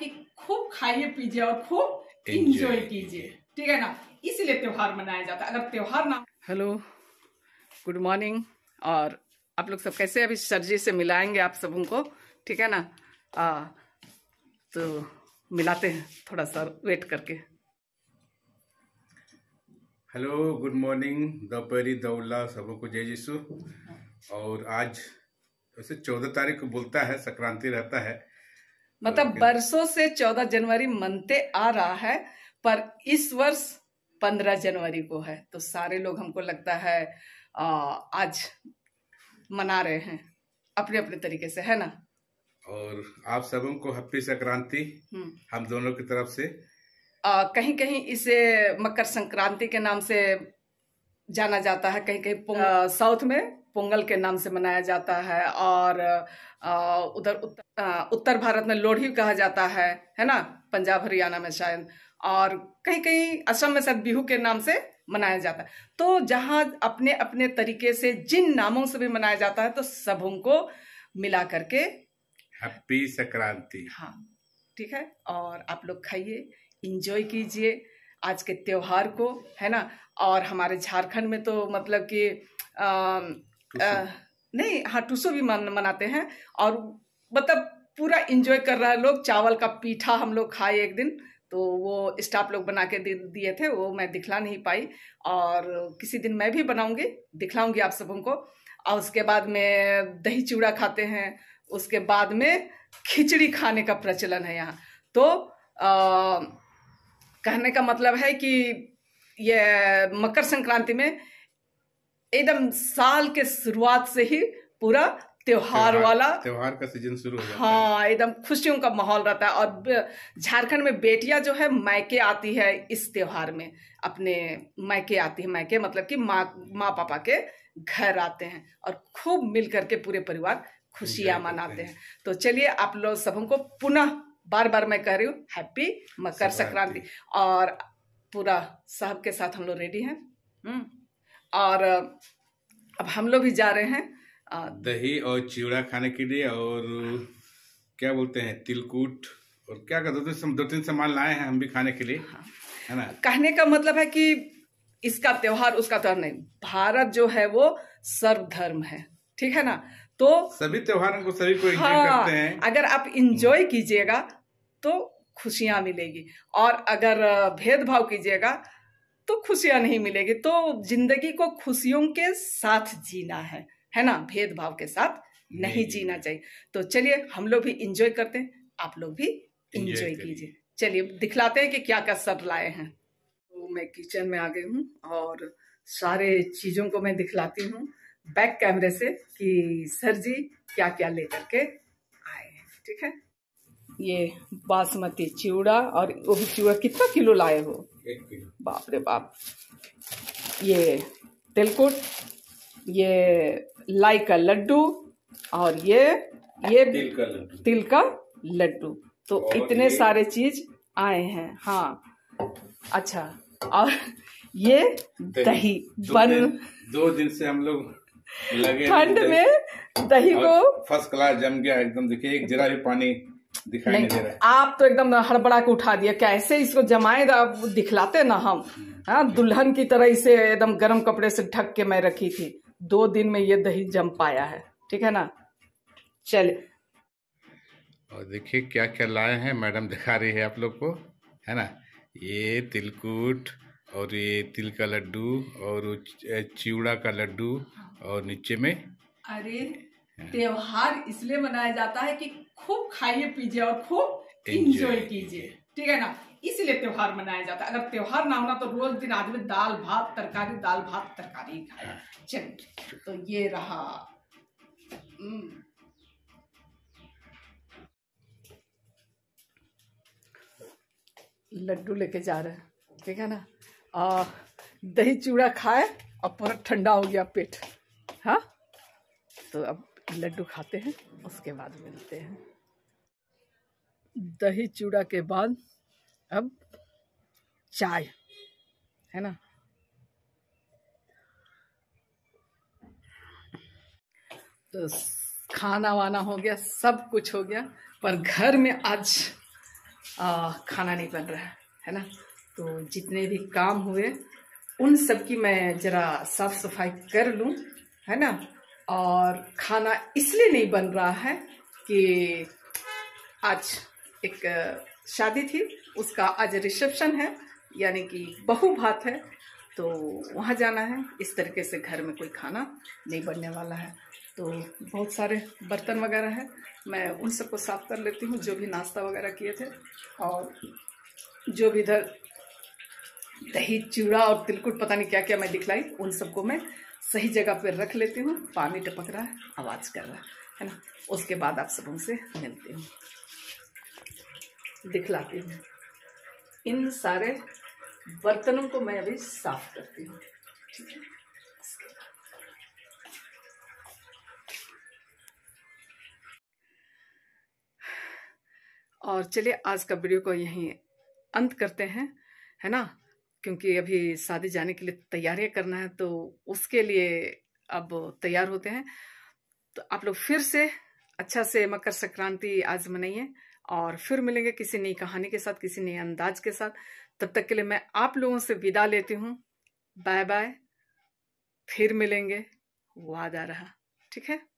कि खूब खाइए पीजिए और खूब इंजॉय कीजिए ठीक है ना इसीलिए त्योहार मनाया जाता है अगर त्योहार ना हेलो गुड मॉर्निंग और आप लोग सब कैसे अभी सर जी से मिलाएंगे आप सब उनको ठीक है ना आ, तो मिलाते हैं थोड़ा सा वेट करके हेलो गुड मॉर्निंग दोपहरी दौला को जय यीशु और आज वैसे चौदह तारीख को बोलता है संक्रांति रहता है मतलब बरसों से चौदह जनवरी मनते आ रहा है पर इस वर्ष पंद्रह जनवरी को है तो सारे लोग हमको लगता है आ, आज मना रहे हैं अपने अपने तरीके से है ना और आप सब को हैप्पी संक्रांति हम्म। हम दोनों की तरफ से आ, कहीं कहीं इसे मकर संक्रांति के नाम से जाना जाता है कहीं कहीं साउथ में पोंगल के नाम से मनाया जाता है और उधर उत्तर उत्तर भारत में लोढ़ी कहा जाता है है ना पंजाब हरियाणा में शायद और कहीं कहीं असम में शायद बिहू के नाम से मनाया जाता है तो जहाँ अपने अपने तरीके से जिन नामों से भी मनाया जाता है तो सबों को मिला करके हैप्पी संक्रांति हाँ ठीक है और आप लोग खाइए इंजॉय कीजिए आज के त्योहार को है ना और हमारे झारखंड में तो मतलब कि नहीं हाँ टूसो भी मन, मनाते हैं और मतलब पूरा इंजॉय कर रहा है लोग चावल का पीठा हम लोग खाए एक दिन तो वो स्टाफ लोग बना के दिए थे वो मैं दिखला नहीं पाई और किसी दिन मैं भी बनाऊंगी दिखलाऊंगी आप सबों को और उसके बाद में दही चूड़ा खाते हैं उसके बाद में खिचड़ी खाने का प्रचलन है यहाँ तो आ, कहने का मतलब है कि ये मकर संक्रांति में एकदम साल के शुरुआत से ही पूरा त्योहार वाला त्योहार का सीजन शुरू हाँ एकदम खुशियों का माहौल रहता है और झारखंड में बेटियां जो है मायके आती है इस त्योहार में अपने मायके आती है मायके मतलब कि माँ माँ पापा के घर आते हैं और खूब मिल करके पूरे परिवार खुशियां मनाते हैं तो चलिए आप लोग सब हमको पुनः बार बार मैं कह रही हूँ हैप्पी मकर संक्रांति और पूरा साहब के साथ हम लोग रेडी हैं हम्म। और अब हम लोग भी जा रहे हैं दही और चिवड़ा खाने के लिए और क्या बोलते हैं तिलकुट और क्या कहते हैं दो तीन सामान लाए हैं हम भी खाने के लिए हाँ। है ना कहने का मतलब है कि इसका त्योहार उसका त्योहार नहीं भारत जो है वो सर्वधर्म है ठीक है ना तो सभी त्योहारों को सभी को हाँ, करते हैं अगर आप इंजॉय कीजिएगा तो खुशियां मिलेगी और अगर भेदभाव कीजिएगा तो खुशियां नहीं मिलेगी तो जिंदगी को खुशियों के साथ जीना है है ना भेदभाव के साथ नहीं जीना चाहिए तो चलिए हम लोग भी इंजॉय करते हैं आप लोग भी इंजॉय कीजिए चलिए दिखलाते हैं कि क्या क्या सब लाए हैं तो मैं किचन में आ गई हूँ और सारे चीज़ों को मैं दिखलाती हूँ बैक कैमरे से कि सर जी क्या क्या लेकर के आए हैं ठीक है ये बासमती चिवड़ा और वो भी चिवड़ा कितना किलो लाए हो बाप रे बाप ये तिलकुट ये लाई का लड्डू और ये ये तिल का लड्डू तिल का लड्डू तो इतने सारे चीज आए हैं हाँ अच्छा और ये दही बन दो दिन से हम लोग लगे ठंड में दही को फर्स्ट क्लास जम गया एकदम देखिए एक जरा भी पानी दिखाई नहीं, नहीं दे रहा आप तो एकदम हड़बड़ा के उठा दिया कैसे इसको जमाए तो दिखलाते ना हम हाँ दुल्हन की तरह इसे एकदम गर्म कपड़े से ढक के मैं रखी थी दो दिन में ये दही जम पाया है ठीक है ना चले और देखिए क्या क्या लाए हैं मैडम दिखा रही है आप लोग को है ना ये तिलकुट और ये तिल का लड्डू और चिवड़ा का लड्डू और नीचे में अरे त्योहार इसलिए मनाया जाता है कि खूब खाइए पीजिए और खूब इंजॉय कीजिए ठीक है ना इसीलिए त्योहार मनाया जाता है अगर त्योहार ना होना तो रोज दिन आदमी दाल भात तरकारी दाल भात तरकारी खाए हाँ। चलिए तो ये रहा हम्म। लड्डू लेके जा रहे हैं ठीक है ना आ, दही चूड़ा खाए और पूरा ठंडा हो गया पेट हाँ तो अब लड्डू खाते हैं उसके बाद मिलते हैं दही चूड़ा के बाद अब चाय है ना तो खाना वाना हो गया सब कुछ हो गया पर घर में आज आ, खाना नहीं बन रहा है है ना तो जितने भी काम हुए उन सब की मैं ज़रा साफ सफाई कर लूँ है ना और खाना इसलिए नहीं बन रहा है कि आज एक शादी थी उसका आज रिसेप्शन है यानी कि बहु भात है तो वहाँ जाना है इस तरीके से घर में कोई खाना नहीं बनने वाला है तो बहुत सारे बर्तन वगैरह है मैं उन सबको साफ कर लेती हूँ जो भी नाश्ता वगैरह किए थे और जो भी इधर दही चूड़ा और तिलकुट पता नहीं क्या क्या मैं दिखलाई उन सबको मैं सही जगह पर रख लेती हूँ पानी टपक रहा है आवाज़ कर रहा है है ना उसके बाद आप सब उनसे मिलती हूँ दिखलाती हूँ इन सारे बर्तनों को मैं अभी साफ करती हूँ और चलिए आज का वीडियो को यहीं अंत करते हैं है ना क्योंकि अभी शादी जाने के लिए तैयारियां करना है तो उसके लिए अब तैयार होते हैं तो आप लोग फिर से अच्छा से मकर संक्रांति आज मनाइए और फिर मिलेंगे किसी नई कहानी के साथ किसी नए अंदाज के साथ तब तक के लिए मैं आप लोगों से विदा लेती हूँ बाय बाय फिर मिलेंगे वादा रहा ठीक है